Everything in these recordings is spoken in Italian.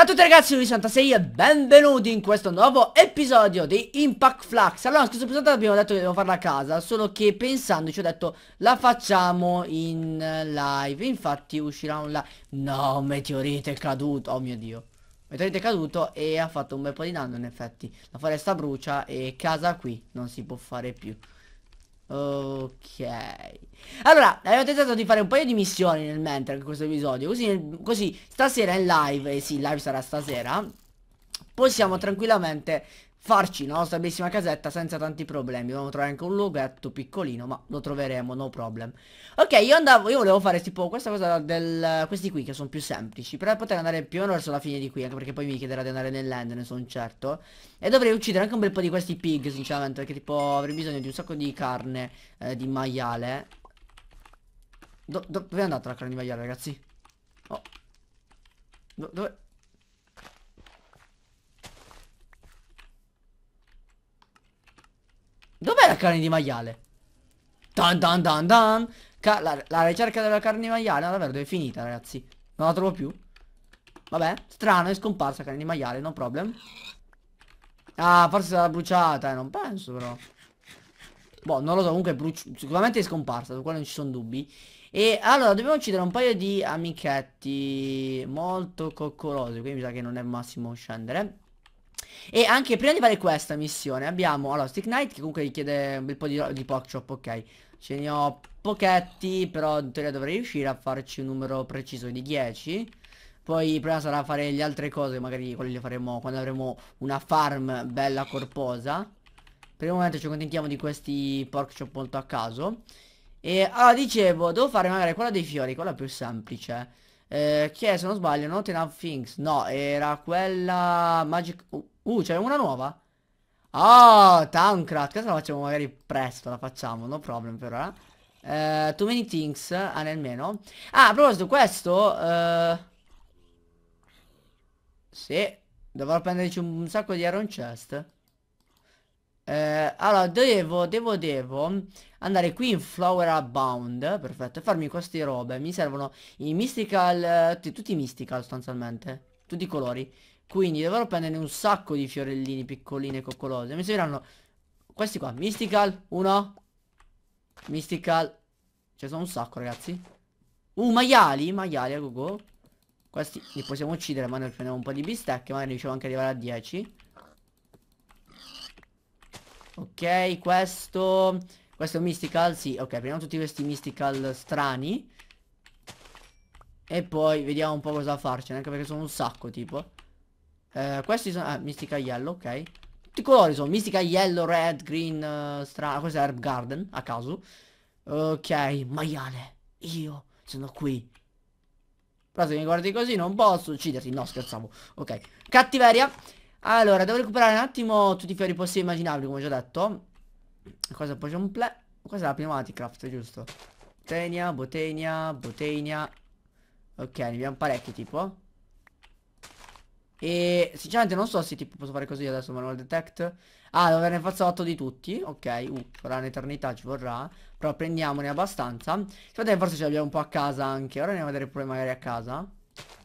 Ciao a tutti ragazzi, sono 66 e benvenuti in questo nuovo episodio di Impact Flux Allora, scusa, scorso episodio abbiamo detto che devo farla a casa Solo che pensandoci ho detto la facciamo in live Infatti uscirà un live No, meteorite è caduto, oh mio dio Meteorite è caduto e ha fatto un bel po' di danno in effetti La foresta brucia e casa qui non si può fare più Ok Allora abbiamo tentato di fare un paio di missioni nel mentre in questo episodio così, così stasera in live E eh sì live sarà stasera Possiamo tranquillamente farci la nostra bellissima casetta senza tanti problemi. Dobbiamo trovare anche un luogo piccolino, ma lo troveremo, no problem. Ok, io andavo, io volevo fare tipo questa cosa del... questi qui che sono più semplici, per poter andare più o meno verso la fine di qui, anche perché poi mi chiederà di andare nell'end, ne sono certo. E dovrei uccidere anche un bel po' di questi pig, sinceramente, perché tipo avrei bisogno di un sacco di carne eh, di maiale. Do, do, dove è andata la carne di maiale, ragazzi? Oh. Do, dove... Dov'è la carne di maiale? Dan dan dan dan Ca la, la, ricerca della carne di maiale no, davvero è finita ragazzi Non la trovo più Vabbè strano è scomparsa carne di maiale No problem Ah forse sarà bruciata eh, Non penso però Boh non lo so comunque sicuramente è scomparsa Su quello non ci sono dubbi E allora dobbiamo uccidere un paio di amichetti Molto coccolosi Quindi mi sa che non è massimo scendere e anche prima di fare questa missione abbiamo, allora, Stick Knight che comunque richiede un bel po' di, di chop ok. Ce ne ho pochetti, però in teoria dovrei riuscire a farci un numero preciso di 10. Poi prima sarà fare le altre cose, magari quelle le faremo quando avremo una farm bella corposa. Per il momento ci accontentiamo di questi pork chop molto a caso. E allora dicevo, devo fare magari quella dei fiori, quella più semplice. Eh, che è, se non sbaglio, Not Enough Things. No, era quella Magic... Uh. Uh, c'è una nuova? Ah, oh, Towncraft. Questa la facciamo magari presto, la facciamo, no problem per ora. Eh, too many things, ah nemmeno. Ah, a proposito, questo... Eh... Sì, dovrò prenderci un, sacco di iron chest. Eh, allora, devo, devo, devo andare qui in Flower Abound, perfetto, e farmi queste robe. Mi servono i mystical, eh, tutti i mystical sostanzialmente, tutti i colori. Quindi dovrò prendere un sacco di fiorellini piccolini e coccolose. Mi serviranno questi qua. Mystical, uno. Mystical. Ce ne sono un sacco, ragazzi. Uh, maiali, maiali a go, go. Questi li possiamo uccidere, ma noi prendiamo un po' di bistecche. Magari riusciamo anche ad arrivare a 10. Ok, questo... Questo è un mystical, sì. Ok, prendiamo tutti questi mystical strani. E poi vediamo un po' cosa farcene, anche perché sono un sacco, tipo. Eh, questi sono... Ah, Mystica Yellow, ok. Tutti i colori sono mistica Yellow, Red, Green, uh, eh, strano. Ah, questo è Herb Garden, a caso. Ok, maiale. Io sono qui. Però se mi guardi così non posso ucciderti. No, scherzavo. Ok. Cattiveria. Allora, devo recuperare un attimo tutti i fiori possibili immaginabili, come ho già detto. Cosa poi c'è un play. Questa è la prima Minecraft, giusto? Botania, Botania, Botania. Ok, ne abbiamo parecchi tipo. E sinceramente non so se tipo posso fare così adesso manual detect Ah devo averne faccio 8 di tutti Ok uh, Ora un'eternità ci vorrà Però prendiamone abbastanza Sì, forse ce l'abbiamo un po' a casa anche Ora andiamo a vedere pure magari a casa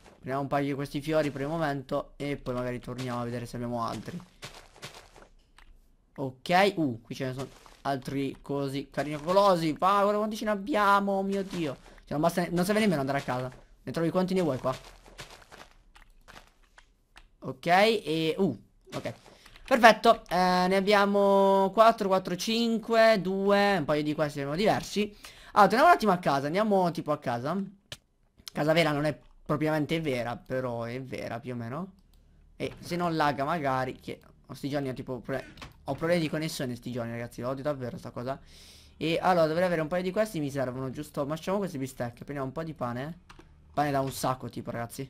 Prendiamo un paio di questi fiori per il momento E poi magari torniamo a vedere se abbiamo altri Ok Uh qui ce ne sono altri così caricolosi Paolo quanti ce ne abbiamo Oh mio dio cioè, non, basta non serve nemmeno andare a casa Ne trovi quanti ne vuoi qua Ok, e... Uh, ok. Perfetto, eh, ne abbiamo 4, 4, 5, 2, un paio di questi sono diversi. Allora, torniamo un attimo a casa, andiamo tipo a casa. Casa vera non è propriamente vera, però è vera più o meno. E se non lagga magari, che ho sti giorni ho tipo... Ho problemi di connessione sti giorni ragazzi, lo odio davvero sta cosa. E allora dovrei avere un paio di questi, mi servono giusto... Ma facciamo questi bistecche, prendiamo un po' di pane. Pane da un sacco tipo ragazzi.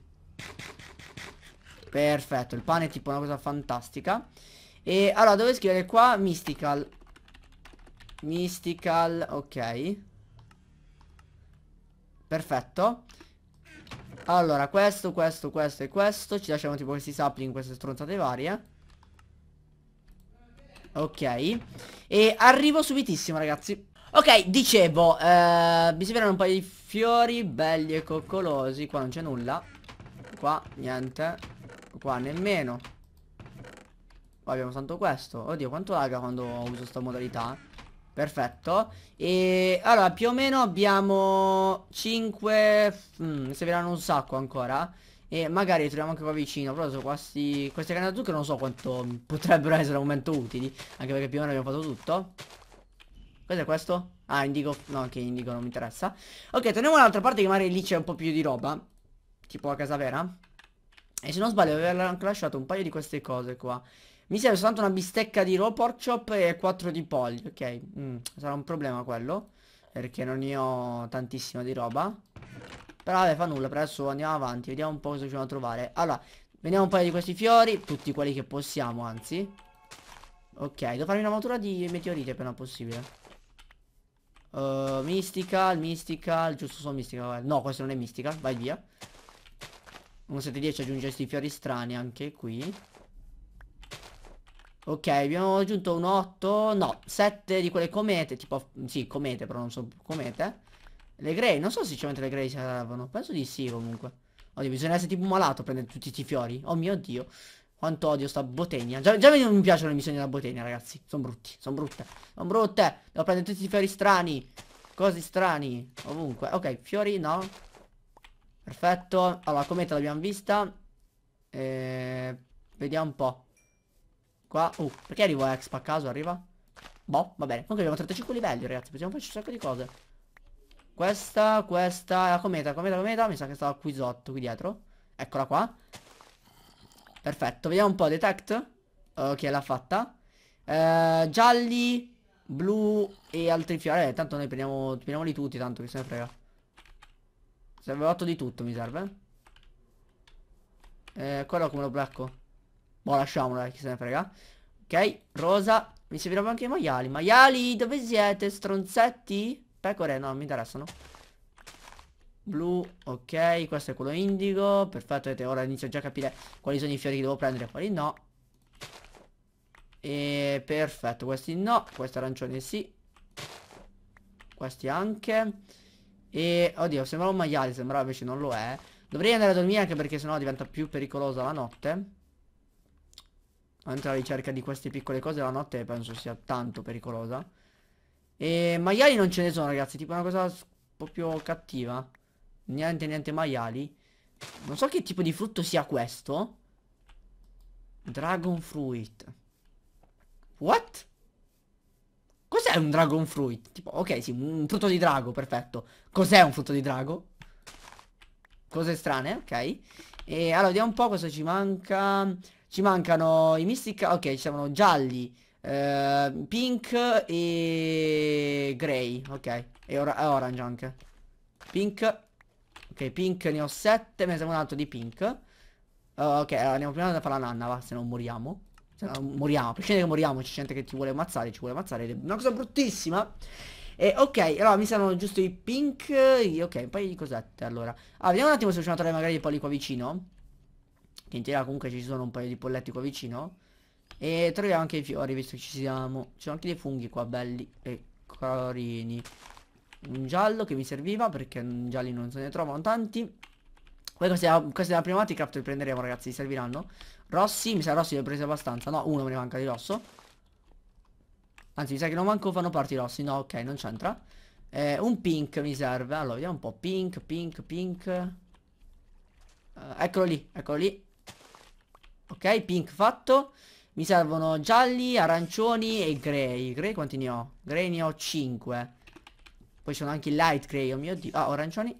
Perfetto, il pane è tipo una cosa fantastica. E allora dove scrivere qua mystical. Mystical, ok. Perfetto. Allora, questo, questo, questo e questo. Ci lasciamo tipo questi sapling, queste stronzate varie. Ok. E arrivo subitissimo, ragazzi. Ok, dicevo, eh, bisogna un paio di fiori belli e coccolosi. Qua non c'è nulla. Qua, niente qua nemmeno Qua abbiamo tanto questo Oddio quanto laga quando uso sta modalità Perfetto E allora più o meno abbiamo 5 mm, Serviranno un sacco ancora E magari troviamo anche qua vicino Però su questi, queste canne da zucchero non so quanto potrebbero essere al momento utili Anche perché più o meno abbiamo fatto tutto Cos'è questo? Ah indico No anche okay, indigo non mi interessa Ok torniamo all'altra parte che magari lì c'è un po' più di roba Tipo a casa vera e se non sbaglio avevano anche lasciato un paio di queste cose qua. Mi serve soltanto una bistecca di raw pork chop e 4 di polli. Ok, mm, sarà un problema quello. Perché non ne ho tantissima di roba. Però vabbè fa nulla, per adesso andiamo avanti. Vediamo un po' cosa riusciamo a trovare. Allora, vediamo un paio di questi fiori. Tutti quelli che possiamo, anzi. Ok, devo farmi una matura di meteorite appena possibile. Uh, eh, mystical, mystical, giusto sono mystical. No, questo non è mystical, vai via. 1710 aggiunge questi fiori strani anche qui Ok, abbiamo aggiunto un 8, no, 7 di quelle comete, tipo, sì, comete, però non so, comete. Le grey, non so se sinceramente le grey servono, penso di sì comunque. Oddio, bisogna essere tipo malato a prendere tutti i fiori. Oh mio Dio, quanto odio sta botenia. Già, già non mi piacciono le missioni della botenia, ragazzi. Sono brutti, sono brutte, sono brutte. Devo prendere tutti i fiori strani, cose strani, ovunque. Ok, fiori no, Perfetto. Allora, cometa l'abbiamo vista. E... Eh, vediamo un po'. Qua. Uh, perché arrivo a Expa a caso? Arriva? Boh, va bene. Comunque abbiamo 35 livelli, ragazzi. Possiamo farci un sacco di cose. Questa, questa, la cometa, cometa, cometa. Mi sa che stava qui sotto, qui dietro. Eccola qua. Perfetto, vediamo un po'. Detect. Ok, eh, l'ha fatta. Eh, gialli, blu e altri fiori. Eh, tanto noi prendiamo, prendiamoli tutti, tanto che se ne frega. Serve 8 di tutto mi serve. Eh, eh quello come lo blocco? Boh, lasciamola, chi se ne frega. Ok, rosa. Mi serviranno anche i maiali. Maiali, dove siete? Stronzetti? Pecore, no, non mi interessano. Blu, ok, questo è quello indigo. Perfetto, vedete, ora inizio già a capire quali sono i fiori che devo prendere e quali no. E perfetto, questi no, questi arancioni sì. Questi anche. E, oddio, sembrava un maiale, sembrava invece non lo è Dovrei andare a dormire anche perché sennò diventa più pericolosa la notte Andare la ricerca di queste piccole cose la notte penso sia tanto pericolosa E maiali non ce ne sono ragazzi, tipo una cosa proprio cattiva Niente, niente maiali Non so che tipo di frutto sia questo Dragon fruit What? Cos'è un dragon fruit? Tipo, ok, sì, un frutto di drago, perfetto. Cos'è un frutto di drago? Cose strane, ok. E allora, vediamo un po' cosa ci manca. Ci mancano i mystic... Ok, ci sono gialli, eh, pink e... grey, ok. E or orange anche. Pink. Ok, pink ne ho 7, me ne serve un altro di pink. Uh, ok, allora andiamo prima a fare la nanna, va, se non moriamo. Tanto eh, moriamo, a che moriamo, c'è gente che ti vuole ammazzare, ci vuole ammazzare, è una cosa bruttissima. E ok, allora mi servono giusto i pink, i, ok, un paio di cosette allora. Ah, vediamo un attimo se riusciamo a trovare magari i polli qua vicino. Che in teoria comunque ci sono un paio di polletti qua vicino. E troviamo anche i fiori, visto che ci siamo. Ci sono anche dei funghi qua, belli e carini. Un giallo che mi serviva, perché gialli non se ne trovano tanti. Poi questi da, questi da prima ti craft prenderemo ragazzi, li serviranno Rossi, mi sa Rossi li ho presi abbastanza No, uno me ne manca di rosso Anzi mi sa che non manco fanno parte i rossi No, ok, non c'entra eh, Un pink mi serve Allora, vediamo un po' Pink, pink, pink eh, Eccolo lì, eccolo lì Ok, pink fatto Mi servono gialli, arancioni e grey Grey quanti ne ho? Grey ne ho 5 Poi sono anche i light grey, oh mio dio Ah, arancioni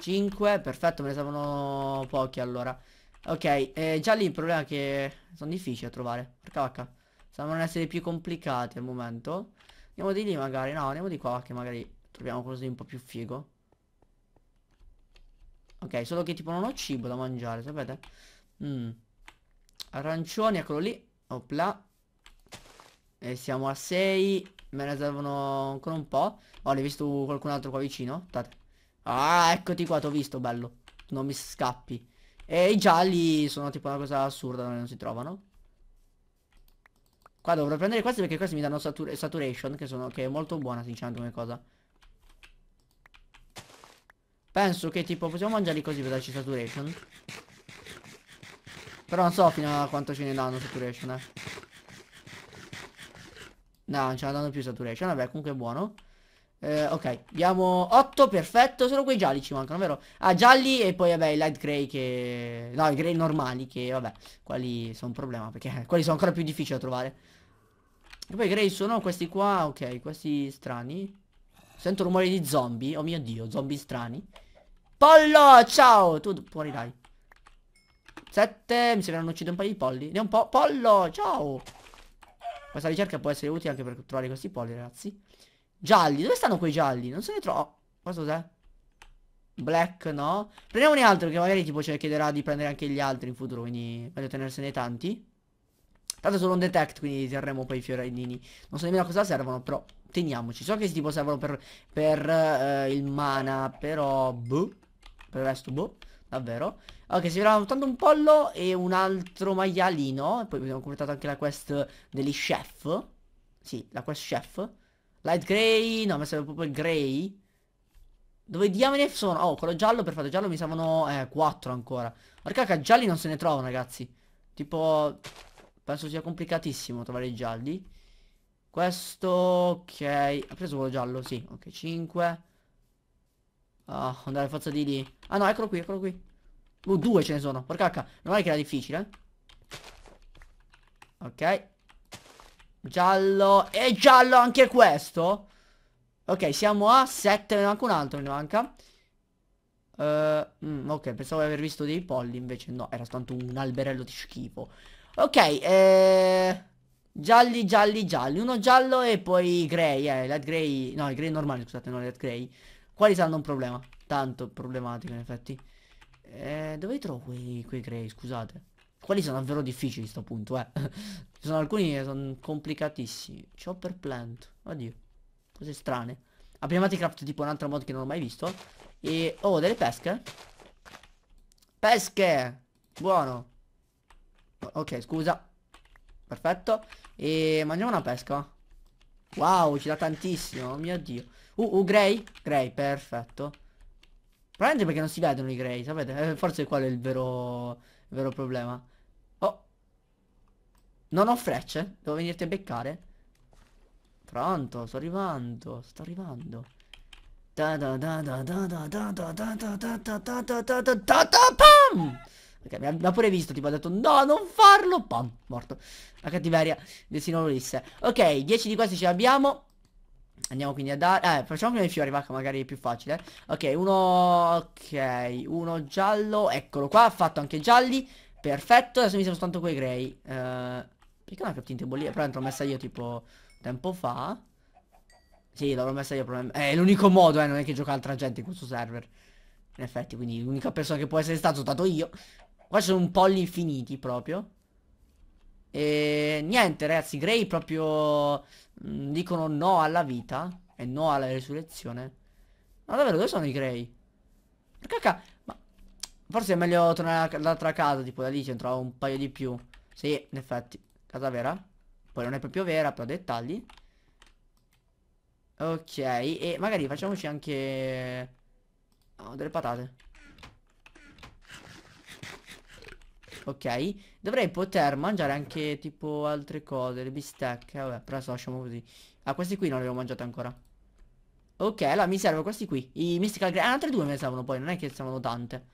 5 Perfetto me ne servono pochi allora Ok eh, già lì il problema è che Sono difficili a trovare Porca vacca Sembrano essere più complicati al momento Andiamo di lì magari No andiamo di qua che magari Troviamo così un po' più figo Ok solo che tipo non ho cibo da mangiare Sapete mm. Arancioni eccolo lì Opla E siamo a 6 Me ne servono ancora un po' Oh ne visto qualcun altro qua vicino State Ah, eccoti qua, t'ho visto, bello. Non mi scappi. E i gialli sono tipo una cosa assurda non si trovano. Qua dovrò prendere questi perché questi mi danno satur saturation, che, sono, che è molto buona sinceramente come cosa. Penso che tipo possiamo mangiarli così per darci saturation. Però non so fino a quanto ce ne danno saturation, eh. No, non ce ne danno più saturation, vabbè, comunque è buono. Eh, ok, abbiamo 8, perfetto, solo quei gialli ci mancano, vero? Ah, gialli e poi vabbè i light grey che... No, i grey normali che vabbè, quali sono un problema perché quelli sono ancora più difficili da trovare. E poi i grey sono questi qua, ok, questi strani. Sento rumori di zombie, oh mio dio, zombie strani. Pollo, ciao! Tu fuori dai. 7, mi sembra hanno ucciso un paio di polli. Ne un po'. Pollo, ciao! Questa ricerca può essere utile anche per trovare questi polli, ragazzi. Gialli, dove stanno quei gialli? Non se ne trovo. questo cos'è? Black, no? Prendiamone altro che magari tipo ce ne chiederà di prendere anche gli altri in futuro, quindi voglio tenersene tanti. Tanto solo un detect, quindi terremo poi i fiorellini. Non so nemmeno a cosa servono, però teniamoci. So che tipo servono per, per uh, il mana, però... Boh. Per il resto, boh. Davvero. Ok, si verrà tanto un pollo e un altro maialino. E poi abbiamo completato anche la quest degli chef. Sì, la quest chef. Light grey, no, mi serve proprio il grey. Dove diamine sono? Oh, quello giallo, perfetto, giallo mi servono eh, 4 ancora. Porca cacca, gialli non se ne trovano, ragazzi. Tipo, penso sia complicatissimo trovare i gialli. Questo, ok. Ha preso quello giallo, sì. Ok, 5. Ah, oh, andare forza di lì. Ah no, eccolo qui, eccolo qui. Uh, due ce ne sono. Porca cacca, non è che era difficile, eh. Ok. Giallo. E giallo anche questo? Ok, siamo a 7. Ne manca un altro, ne manca. Uh, mm, ok, pensavo di aver visto dei polli, invece no, era soltanto un alberello di schifo. Ok, eh... Gialli, gialli, gialli. Uno giallo e poi grey, eh. Light grey... No, il grey normale, scusate, non light grey. Quali saranno un problema? Tanto problematico, in effetti. Eh, dove trovo quei, quei grey, scusate? Quelli sono davvero difficili sto punto, eh. Ci sono alcuni che sono complicatissimi. Chopper plant. Oddio. Cose strane. Abbiamo Minecraft tipo un altro mod che non ho mai visto. E... Oh, delle pesche. Pesche! Buono. Ok, scusa. Perfetto. E mangiamo una pesca. Wow, ci dà tantissimo, oh mio dio. Uh, uh, grey? Grey, perfetto. Probabilmente perché non si vedono i grey, sapete? Eh, forse quello è il vero il vero problema. Oh. Non ho frecce? Devo venirti a beccare? Pronto, sto arrivando, sto arrivando. Da da da da da da da da da da da da da da da da da da pam! Ok, mi ha pure visto, tipo ha detto no, non farlo, pam, morto. La cattiveria del Sinolo Ulisse. Ok, 10 di questi ce l'abbiamo. Andiamo quindi a dare... Eh, facciamo prima i fiori, vacca, magari è più facile. Ok, uno... Ok, uno giallo. Eccolo qua, ha fatto anche gialli. Perfetto, adesso mi sono soltanto quei grey. Uh, perché non ha capito in bollire? Però l'ho messa io tipo tempo fa. Sì, l'avrò messa io. Però... Eh, è l'unico modo, eh, non è che gioca altra gente in questo server. In effetti, quindi l'unica persona che può essere stato sono stato io. Qua sono un po' infiniti proprio. E niente ragazzi, Grey proprio mh, mm, dicono no alla vita e no alla resurrezione. Ma davvero dove sono i Grey? Perché Ma... Forse è meglio tornare all'altra casa, tipo da lì ce ne un paio di più. Sì, in effetti, casa vera. Poi non è proprio vera, però dettagli. Ok, e magari facciamoci anche... Oh, delle patate. ok? Dovrei poter mangiare anche tipo altre cose, le bistecche, vabbè, però adesso lasciamo così. Ah, questi qui non li ho mangiati ancora. Ok, allora mi servono questi qui, i mystical grey, ah, altre due me ne servono poi, non è che servono tante.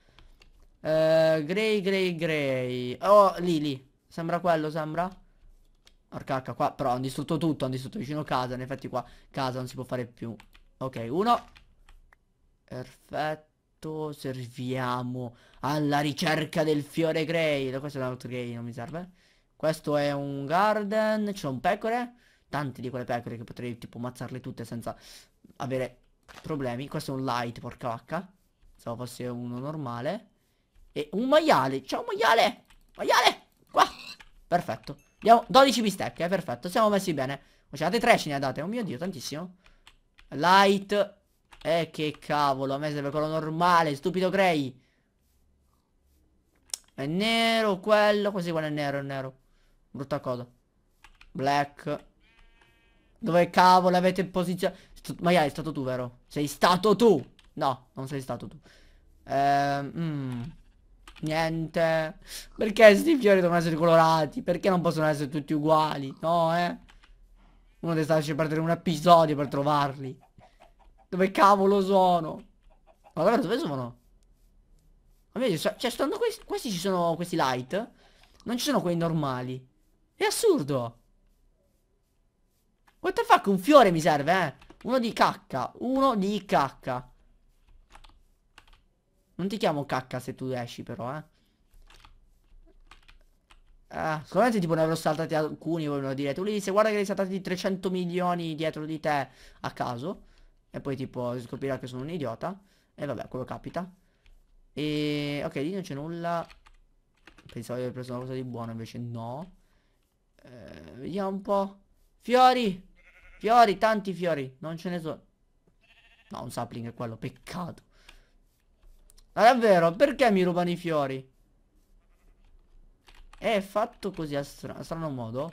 Uh, grey, grey, grey. Oh, lì, lì. Sembra quello, sembra? Porca qua, però hanno distrutto tutto, hanno distrutto vicino casa, in effetti qua casa non si può fare più. Ok, uno. Perfetto fatto serviamo alla ricerca del fiore grail questo è un altro grail non mi serve questo è un garden c'è un pecore tante di quelle pecore che potrei tipo ammazzarle tutte senza avere problemi questo è un light porca vacca pensavo fosse uno normale e un maiale c'è un maiale maiale qua perfetto abbiamo 12 bistecche eh, perfetto siamo messi bene Ma ce ne Facciate 3 ce ne date oh mio dio tantissimo light eh che cavolo, a me serve quello normale, stupido Gray. È nero quello, così quello è nero, è nero. Brutta cosa. Black. Dove cavolo avete posizionato? Magari è stato tu, vero? Sei stato tu! No, non sei stato tu. Ehm, mm, niente. Perché questi fiori devono essere colorati? Perché non possono essere tutti uguali? No, eh? Uno deve starci a perdere un episodio per trovarli. Dove cavolo sono? Ma allora dove sono? Cioè, stando questi, questi ci sono questi light. Non ci sono quelli normali. È assurdo. What the fuck? Un fiore mi serve, eh. Uno di cacca. Uno di cacca. Non ti chiamo cacca se tu esci però, eh. Eh, sicuramente tipo ne avrò saltati alcuni, voi me lo direte. Ulisse, guarda che li hai saltati 300 milioni dietro di te a caso. E poi tipo scoprirà che sono un idiota E vabbè quello capita E ok lì non c'è nulla Pensavo di aver preso una cosa di buono invece no eh, Vediamo un po' Fiori Fiori tanti fiori Non ce ne sono No un sapling è quello peccato Ma Davvero perché mi rubano i fiori? È fatto così a, stra a strano modo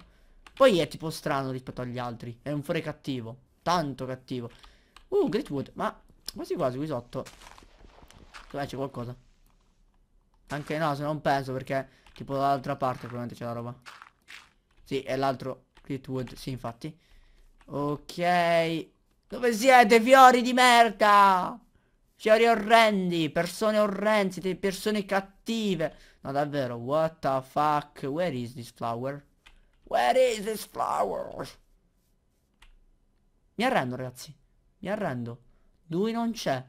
Poi è tipo strano rispetto agli altri È un fiore cattivo Tanto cattivo Uh, Great Wood, ma quasi quasi qui sotto. Dov'è c'è qualcosa? Anche no, se non penso perché tipo dall'altra parte probabilmente c'è la roba. Sì, è l'altro Great Wood, sì infatti. Ok. Dove siete fiori di merda? Fiori orrendi, persone orrendi, persone cattive. No davvero, what the fuck? Where is this flower? Where is this flower? Mi arrendo ragazzi. Mi arrendo. Lui non c'è.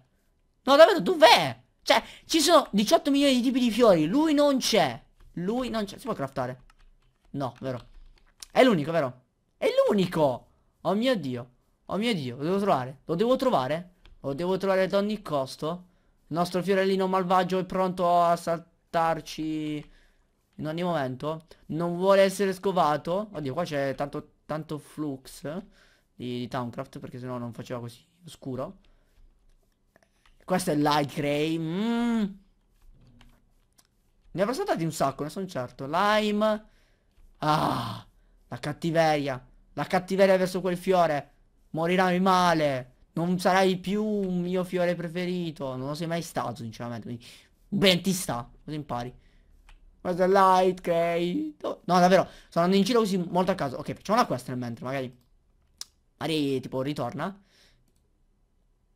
No, davvero, dov'è? Cioè, ci sono 18 milioni di tipi di fiori. Lui non c'è. Lui non c'è. Si può craftare? No, vero. È l'unico, vero? È l'unico! Oh mio Dio. Oh mio Dio, lo devo trovare. Lo devo trovare? Lo devo trovare ad ogni costo? Il nostro fiorellino malvagio è pronto a saltarci in ogni momento. Non vuole essere scovato. Oddio, qua c'è tanto, tanto flux. Eh di, di Towncraft perché sennò non faceva così scuro. Questo è Light Grey. Mm. Ne avrò saltati un sacco, ne sono certo. Lime. Ah, la cattiveria. La cattiveria verso quel fiore. Morirai male. Non sarai più un mio fiore preferito. Non lo sei mai stato, sinceramente. Quindi, ben ti sta. Cosa impari? Questo è Light Grey. No, davvero. Sono andando in giro così molto a caso. Ok, facciamo la quest nel mentre, magari. Ari, tipo, ritorna.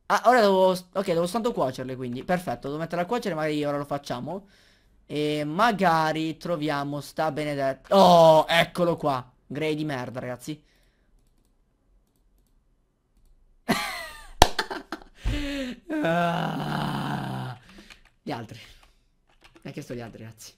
Ah, ora devo... Ok, devo soltanto cuocerle, quindi. Perfetto, devo metterla a cuocere, magari ora lo facciamo. E magari troviamo sta benedetta... Oh, eccolo qua. Grey di merda, ragazzi. gli altri. Mi ha chiesto gli altri, ragazzi.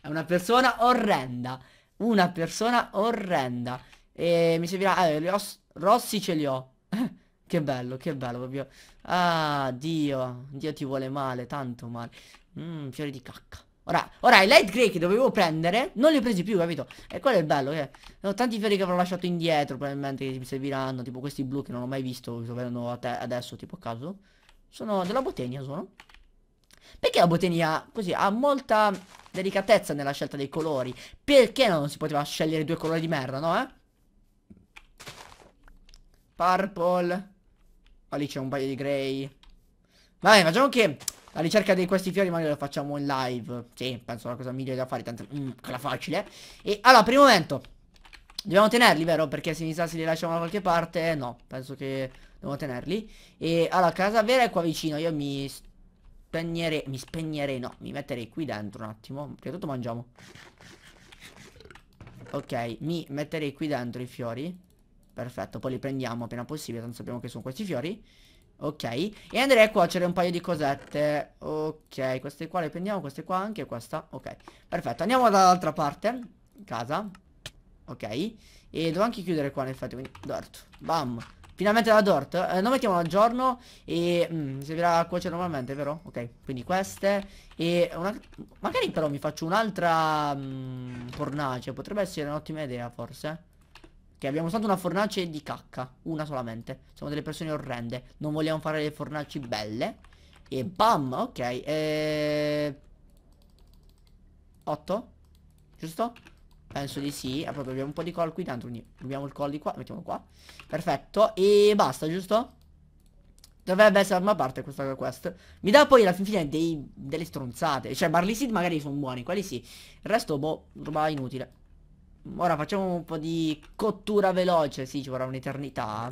È una persona orrenda. Una persona orrenda. E mi servirà... Eh, os... rossi ce li ho. che bello, che bello proprio. Ah, Dio. Dio ti vuole male, tanto male. Mmm, fiori di cacca. Ora, ora i light grey che dovevo prendere Non li ho presi più, capito? E quello è il bello che Ho tanti fiori che avrò lasciato indietro Probabilmente che mi serviranno Tipo questi blu che non ho mai visto che Sto vedendo adesso, tipo a caso Sono della botenia, sono Perché la botenia, così, ha molta delicatezza nella scelta dei colori Perché non si poteva scegliere due colori di merda, no eh? Purple. Ma lì c'è un paio di grey. Vabbè, facciamo che la ricerca di questi fiori magari la facciamo in live. Sì, penso è la cosa migliore da fare, tanto mm, quella facile. E allora, primo momento. Dobbiamo tenerli, vero? Perché se mi sa se li lasciamo da qualche parte, no. Penso che dobbiamo tenerli. E allora, casa vera è qua vicino. Io mi spegnerei, mi spegnerei, no. Mi metterei qui dentro un attimo. Prima di tutto mangiamo. Ok, mi metterei qui dentro i fiori. Perfetto, poi li prendiamo appena possibile, tanto sappiamo che sono questi fiori. Ok, e andrei a cuocere un paio di cosette. Ok, queste qua le prendiamo, queste qua anche, questa. Ok, perfetto, andiamo dall'altra parte. Casa. Ok, e devo anche chiudere qua, in effetti, quindi Dort. Bam. Finalmente la Dort. Eh, non mettiamo al giorno e mm, servirà a cuocere normalmente, vero? Ok, quindi queste. E una... magari però mi faccio un'altra mm, fornace, potrebbe essere un'ottima idea forse. Che abbiamo usato una fornace di cacca. Una solamente. Siamo delle persone orrende. Non vogliamo fare le fornaci belle. E bam, ok. E... Eh, 8? Giusto? Penso di sì. Ah, proprio abbiamo un po' di col qui dentro. Quindi rubiamo il col di qua. Mettiamo qua. Perfetto. E basta, giusto? Dovrebbe essere l'arma a parte questa quest. Mi dà poi alla fin fine dei, delle stronzate. Cioè, Barley Seed magari sono buoni, quelli sì. Il resto, boh, roba inutile. Ora facciamo un po' di cottura veloce Sì ci vorrà un'eternità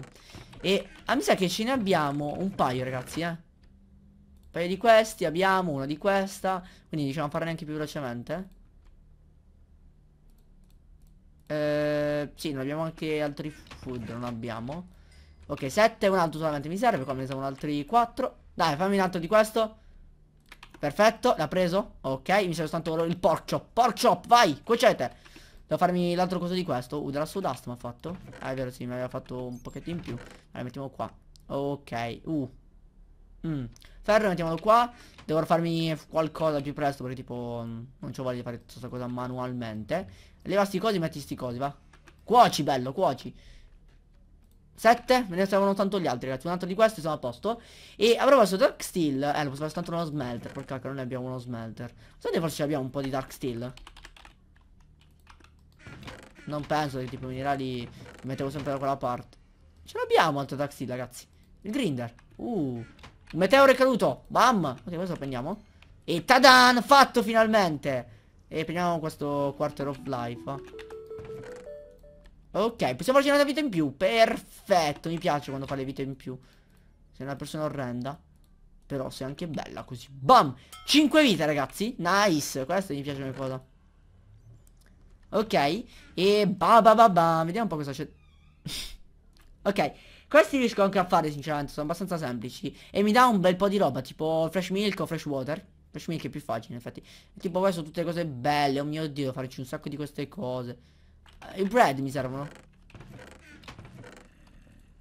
E ah, mi sa che ce ne abbiamo un paio ragazzi eh Un paio di questi abbiamo Uno di questa Quindi diciamo farne anche più velocemente eh. eh, Sì non abbiamo anche altri food Non abbiamo Ok 7 un altro solamente mi serve Qua me ne servono altri 4 Dai fammi un altro di questo Perfetto l'ha preso Ok mi serve soltanto il pork chop vai cuocete Devo farmi l'altro coso di questo. Uh, della sudast mi ha fatto. Ah, è vero, sì, mi aveva fatto un pochettino in più. Allora, mettiamo qua. Ok, uh. Mm. Ferro mettiamolo qua. Devo farmi qualcosa più presto perché tipo non c'ho voglia di fare questa cosa manualmente. Leva sti cosi, metti sti cosi, va. Cuoci, bello, cuoci. 7, me ne servono tanto gli altri ragazzi Un altro di questi sono a posto E avrò messo Dark Steel Eh, lo posso fare soltanto uno smelter Porca che non ne abbiamo uno smelter Sapete forse abbiamo un po' di Dark Steel non penso che tipo minerali mettevo sempre da quella parte. Ce l'abbiamo altro taxi, ragazzi. Il grinder. Uh. Un meteoro è caduto. Bam. Ok, questo lo prendiamo. E tadan, fatto finalmente. E prendiamo questo quarter of life. Eh. Ok, possiamo farci una vita in più. Perfetto, mi piace quando fa le vite in più. Sei una persona orrenda. Però sei anche bella così. Bam! 5 vite, ragazzi. Nice. Questo mi piace come cosa. Ok E ba ba ba ba Vediamo un po' cosa c'è Ok questi riesco anche a fare sinceramente, sono abbastanza semplici E mi dà un bel po' di roba, tipo fresh milk o fresh water Fresh milk è più facile in effetti Tipo poi sono tutte cose belle, oh mio dio, farci un sacco di queste cose eh, I bread mi servono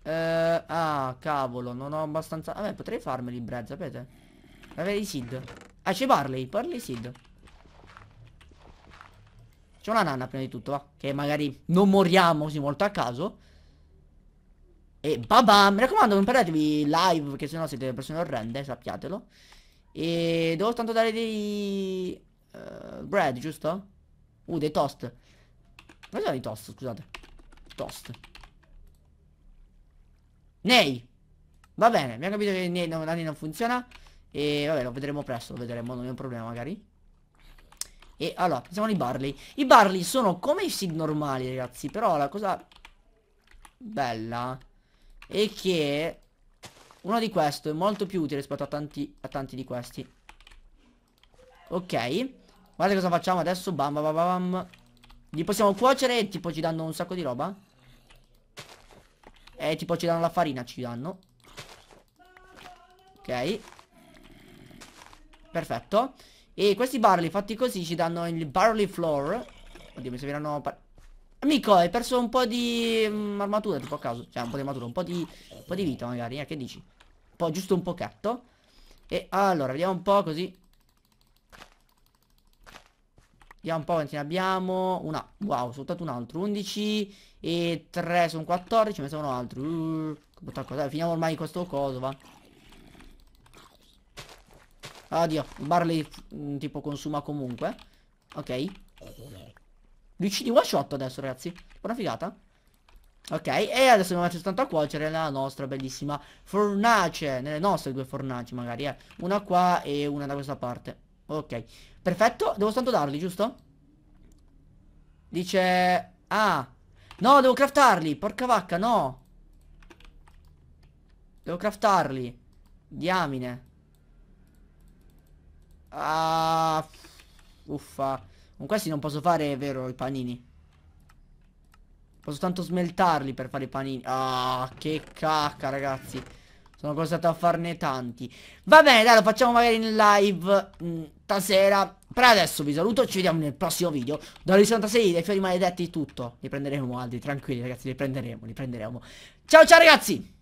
eh, ah, cavolo, non ho abbastanza... Vabbè, potrei farmeli i bread, sapete? Avrei i seed. Ah, c'è Barley, Barley seed. C'è una nanna prima di tutto, va. Che magari non moriamo così molto a caso. E babam, mi raccomando, non perdetevi live, che sennò siete persone orrende, sappiatelo. E devo tanto dare dei... Uh, bread, giusto? Uh, dei toast. Ma sono i toast, scusate. Toast. Nei! Va bene, abbiamo capito che Nei non, non funziona. E vabbè, lo vedremo presto, lo vedremo, non è un problema magari. E allora, pensiamo ai barley. I barley sono come i sig normali, ragazzi. Però la cosa bella è che uno di questi è molto più utile rispetto a tanti, a tanti di questi. Ok. Guarda cosa facciamo adesso. Bam, bam, bam, bam. Li possiamo cuocere e tipo ci danno un sacco di roba. E tipo ci danno la farina, ci danno. Ok. Perfetto. E questi barley fatti così ci danno il barley floor Oddio mi serviranno Amico hai perso un po' di um, armatura tipo a caso Cioè un po' di armatura, un po' di, un po di vita magari eh, che dici? Un po', giusto un pochetto E allora vediamo un po' così Vediamo un po' quanti ne abbiamo Una, wow soltanto un altro 11 e 3 sono 14 Me ne servono altri uh, Finiamo ormai questo coso va Oddio, Barley mm, tipo consuma comunque. Ok. Li uccidi one shot adesso, ragazzi. Buona figata. Ok, e adesso dobbiamo tanto a cuocere la nostra bellissima fornace. Nelle nostre due fornaci, magari, eh. Una qua e una da questa parte. Ok, perfetto. Devo soltanto darli, giusto? Dice... Ah. No, devo craftarli. Porca vacca, no. Devo craftarli. Diamine. Ah, uffa. Con questi non posso fare, vero, i panini. Posso tanto smeltarli per fare i panini. Ah, che cacca, ragazzi. Sono costato a farne tanti. Va bene, dai, lo facciamo magari in live mm, stasera. Per adesso vi saluto, ci vediamo nel prossimo video. Dal 66 dai fiori maledetti tutto. Li prenderemo altri, tranquilli ragazzi, li prenderemo, li prenderemo. Ciao ciao ragazzi!